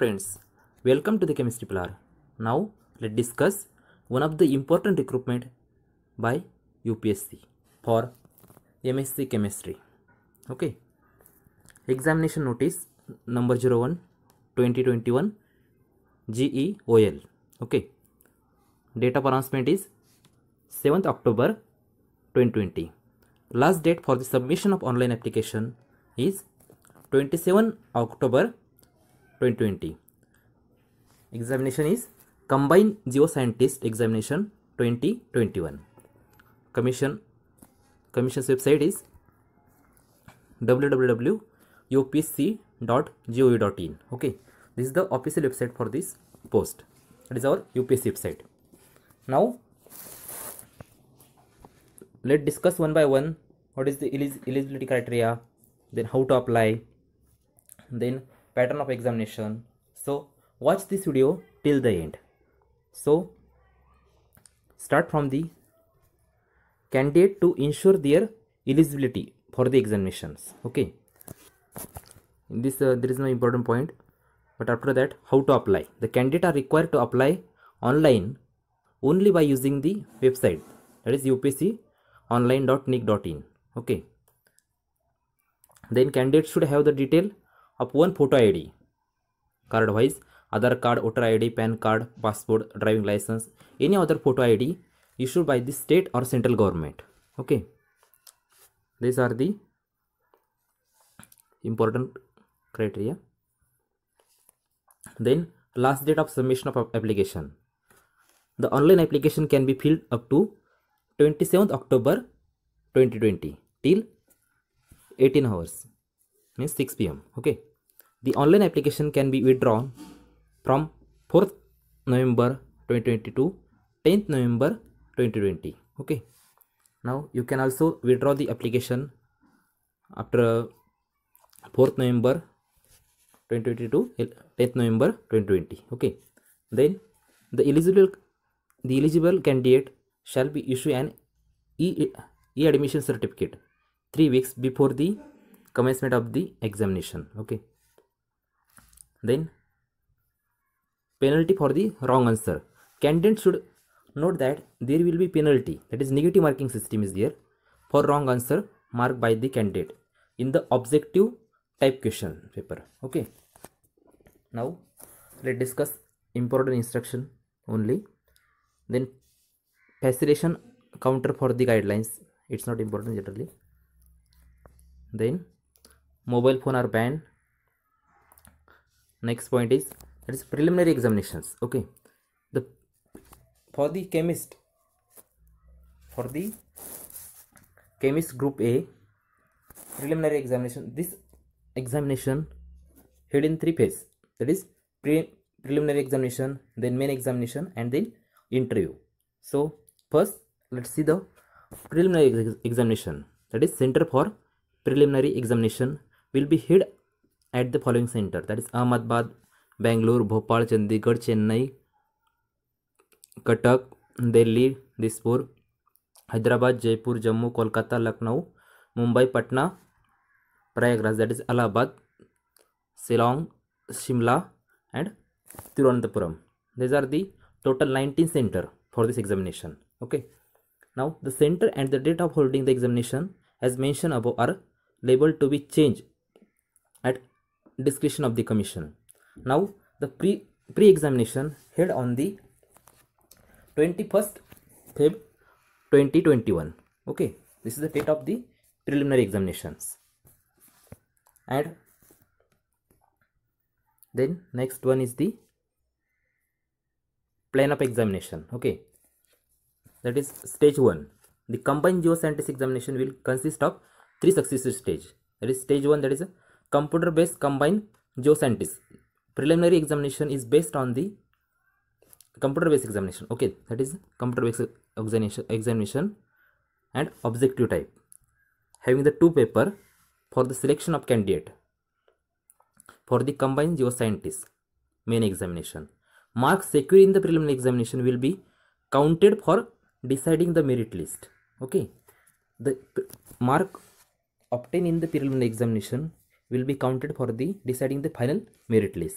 friends welcome to the chemistry Pillar. now let's discuss one of the important recruitment by upsc for msc chemistry okay examination notice number 01 2021 geol okay date of announcement is 7th october 2020 last date for the submission of online application is 27 october 2020. Examination is Combined Geoscientist Examination 2021. Commission Commission's website is www.upsc.gov.in. Okay, this is the official website for this post. That is our UPSC website. Now, let's discuss one by one what is the eligibility criteria, then how to apply, then pattern of examination so watch this video till the end so start from the candidate to ensure their eligibility for the examinations okay in this uh, there is no important point but after that how to apply the candidate are required to apply online only by using the website that is upc online.nic.in okay then candidate should have the detail of one photo ID. Card wise, other card, voter ID, pen card, passport, driving license, any other photo ID issued by the state or central government. Okay. These are the important criteria. Then last date of submission of application. The online application can be filled up to 27th October 2020 till 18 hours means 6 pm okay the online application can be withdrawn from 4th november 2022 10th november 2020 okay now you can also withdraw the application after 4th november 2022 10th november 2020 okay then the eligible the eligible candidate shall be issued an e, e admission certificate 3 weeks before the commencement of the examination okay then penalty for the wrong answer candidate should note that there will be penalty that is negative marking system is there for wrong answer marked by the candidate in the objective type question paper okay now let's discuss important instruction only then facilitation counter for the guidelines it's not important generally then mobile phone are banned next point is that is preliminary examinations okay the for the chemist for the chemist group a preliminary examination this examination held in three phase that is pre preliminary examination then main examination and then interview so first let's see the preliminary ex examination that is center for preliminary examination will be held at the following center that is Ahmedabad, Bangalore, Bhopal, Chandigarh, Chennai, katak Delhi, Dispur, Hyderabad, Jaipur, Jammu, Kolkata, Lucknow, Mumbai, Patna, Prayagraj that is Allahabad, Ceylon, Shimla and Tiruvananthapuram. These are the total 19 center for this examination. Okay. Now the center and the date of holding the examination as mentioned above are labeled to be changed at discretion of the commission now the pre pre-examination held on the 21st feb 2021 okay this is the date of the preliminary examinations and then next one is the plan of examination okay that is stage 1 the combined geoscientist examination will consist of three successive stage that is stage 1 that is a computer based combine geo scientist preliminary examination is based on the computer based examination okay that is computer based examination and objective type having the two paper for the selection of candidate for the combine geo scientist main examination marks secure in the preliminary examination will be counted for deciding the merit list okay the mark obtain in the preliminary examination will be counted for the deciding the final merit list.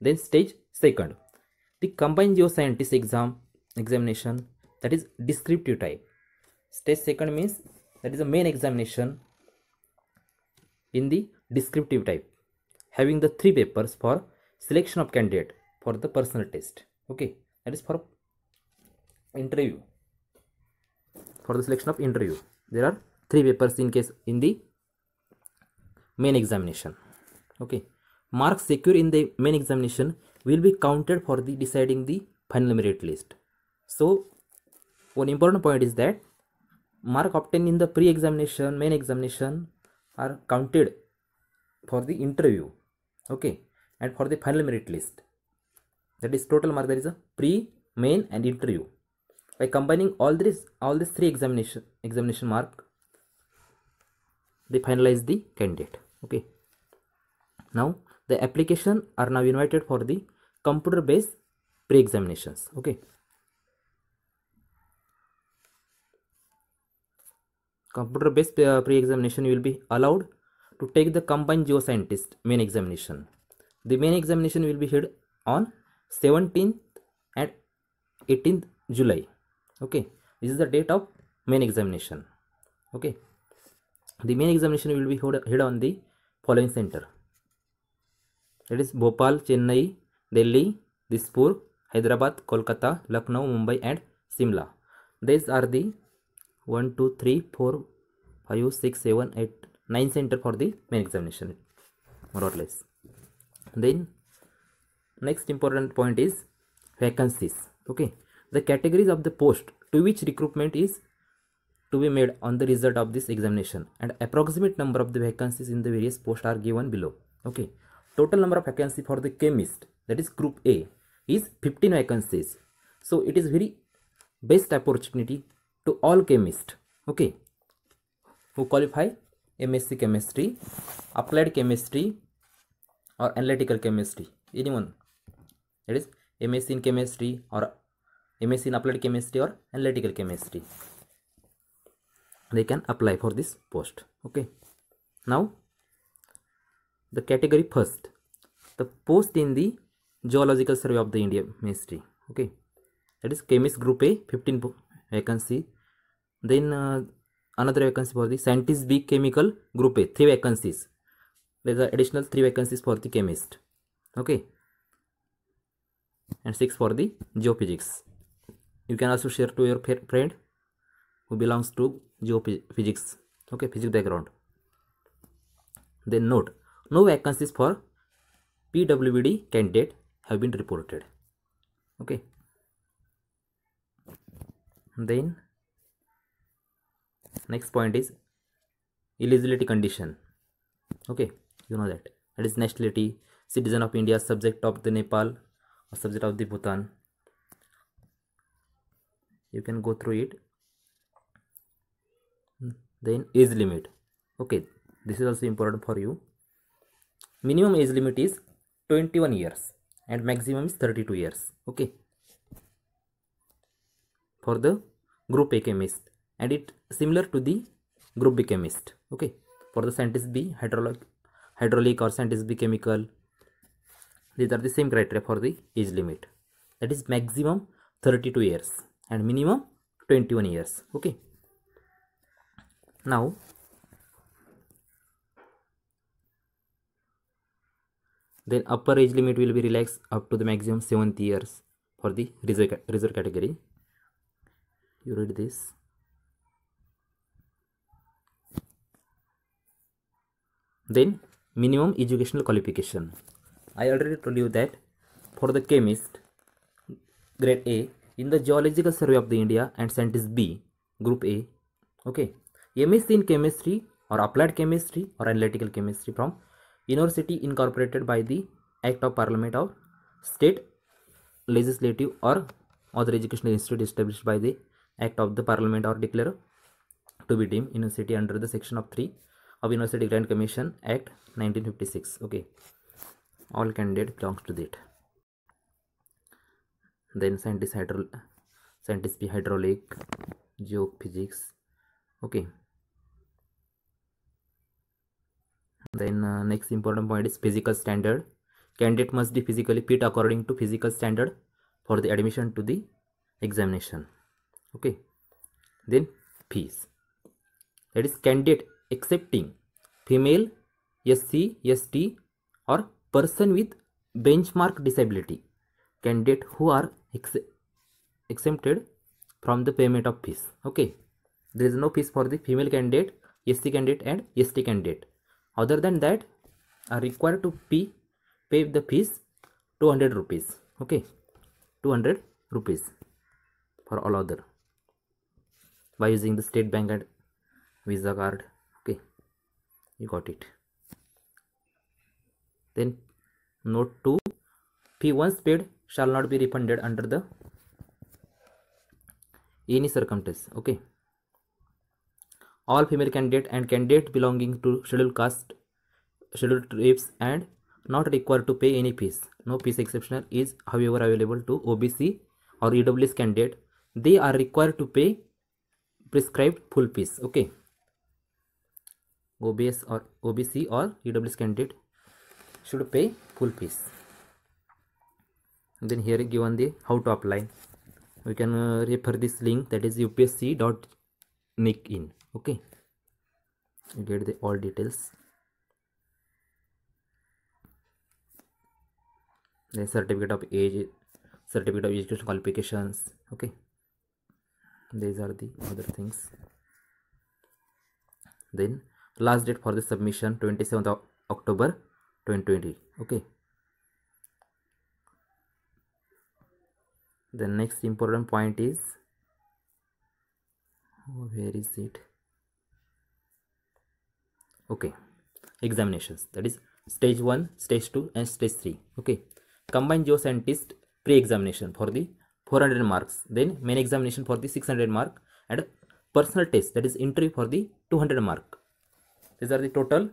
Then stage second, the combined geoscientist exam examination that is descriptive type. Stage second means that is the main examination in the descriptive type having the three papers for selection of candidate for the personal test okay that is for interview for the selection of interview there are three papers in case in the main examination okay marks secured in the main examination will be counted for the deciding the final merit list so one important point is that mark obtained in the pre-examination main examination are counted for the interview okay and for the final merit list that is total mark there is a pre main and interview by combining all these all these three examination examination mark they finalize the candidate okay now the application are now invited for the computer based pre-examinations okay computer based uh, pre-examination will be allowed to take the combined geoscientist main examination the main examination will be held on 17th and 18th july okay this is the date of main examination okay the main examination will be held on the following center that is Bhopal, Chennai, Delhi, Dispur, Hyderabad, Kolkata, Lucknow, Mumbai and Simla. These are the 1, 2, 3, 4, 5, 6, 7, 8, 9 center for the main examination more or less. Then next important point is vacancies. Okay. The categories of the post to which recruitment is to be made on the result of this examination and approximate number of the vacancies in the various posts are given below. Okay. Total number of vacancies for the chemist that is group A is 15 vacancies. So it is very best opportunity to all chemists okay who qualify MSc chemistry, applied chemistry or analytical chemistry anyone that is MSc in chemistry or MSc in applied chemistry or analytical chemistry they can apply for this post okay now the category first the post in the geological survey of the india ministry okay that is chemist group a 15 vacancy then uh, another vacancy for the scientist b chemical group a three vacancies there are additional three vacancies for the chemist okay and six for the geophysics you can also share to your friend who belongs to geophysics okay physics background then note no vacancies for pwd candidate have been reported okay then next point is eligibility condition okay you know that that is nationality citizen of india subject of the nepal or subject of the bhutan you can go through it then age limit okay this is also important for you minimum age limit is 21 years and maximum is 32 years okay for the group A chemist and it similar to the group B chemist okay for the scientist B hydraulic hydraulic or scientist B chemical these are the same criteria for the age limit that is maximum 32 years and minimum 21 years okay now then upper age limit will be relaxed up to the maximum 7th years for the reserve, reserve category you read this then minimum educational qualification i already told you that for the chemist grade a in the geological survey of the india and scientist b group a okay M Sc in chemistry और applied chemistry और analytical chemistry from university incorporated by the act of parliament of state legislative और other educational institute established by the act of the parliament or declare to be deemed university under the section of 3 of university grant commission act 1956 okay all candidate belongs to that then scientist hydro scientist be hydraulic geophysics okay Then uh, next important point is physical standard. Candidate must be physically fit according to physical standard for the admission to the examination. Okay. Then fees. That is candidate accepting female, SC, ST or person with benchmark disability. Candidate who are ex exempted from the payment of fees. Okay. There is no fees for the female candidate, SC candidate and ST candidate other than that are required to pay, pay the fees 200 rupees okay 200 rupees for all other by using the state bank and visa card okay you got it then note 2 fee once paid shall not be refunded under the any circumstance okay all female candidate and candidate belonging to scheduled caste, scheduled tribes and not required to pay any fees. No fees exceptional is however available to OBC or EWS candidate. They are required to pay prescribed full fees. Okay. OBS or OBC or EWS candidate should pay full fees. Then here given the how to apply. We can uh, refer this link that is upsc.nic in okay get the all details then certificate of age certificate of education qualifications okay these are the other things then last date for the submission 27th of october 2020 okay the next important point is where is it okay examinations that is stage 1 stage 2 and stage 3 okay combined geoscientist pre-examination for the 400 marks then main examination for the 600 mark and personal test that is entry for the 200 mark these are the total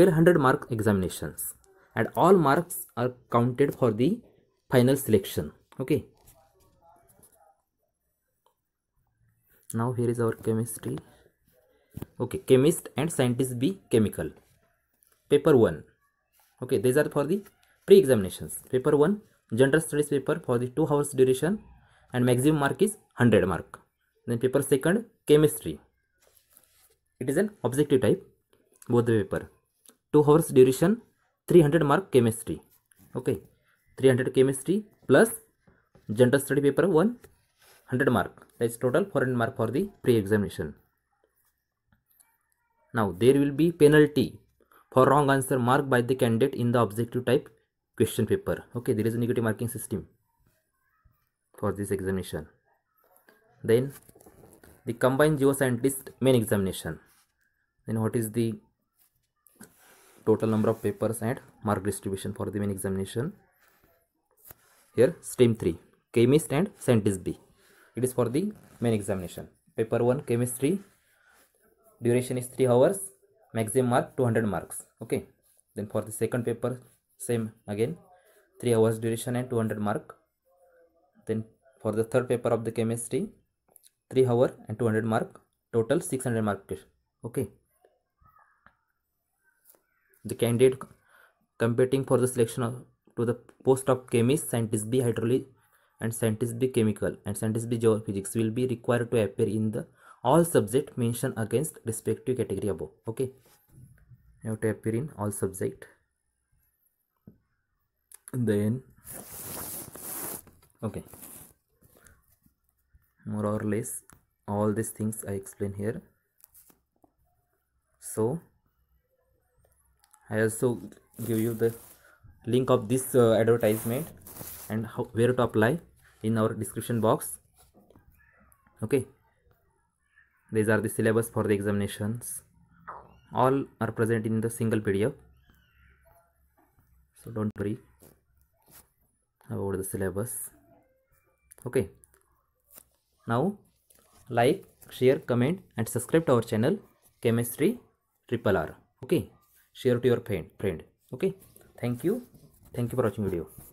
1200 mark examinations and all marks are counted for the final selection okay now here is our chemistry okay chemist and scientist B chemical paper one okay these are for the pre examination paper one general studies paper for the two hours duration and maximum mark is hundred mark then paper second chemistry it is an objective type both the paper two hours duration three hundred mark chemistry okay three hundred chemistry plus general study paper one hundred mark that is total four hundred mark for the pre examination Now there will be penalty for wrong answer marked by the candidate in the objective type question paper. Okay, there is a negative marking system for this examination. Then the combined geoscientist main examination. Then what is the total number of papers and mark distribution for the main examination? Here stream 3 chemist and scientist B. It is for the main examination. Paper 1 chemistry duration is 3 hours maximum mark 200 marks okay then for the second paper same again 3 hours duration and 200 mark then for the third paper of the chemistry 3 hour and 200 mark total 600 mark okay the candidate competing for the selection of to the post of chemist scientist b hydrology and scientist b chemical and scientist b geophysics will be required to appear in the all subject mentioned against respective category above okay you have to appear in all subject then okay more or less all these things i explain here so i also give you the link of this uh, advertisement and how, where to apply in our description box okay these are the syllabus for the examinations all are present in the single pdf so don't worry about the syllabus okay now like share comment and subscribe to our channel chemistry triple r okay share to your friend friend okay thank you thank you for watching video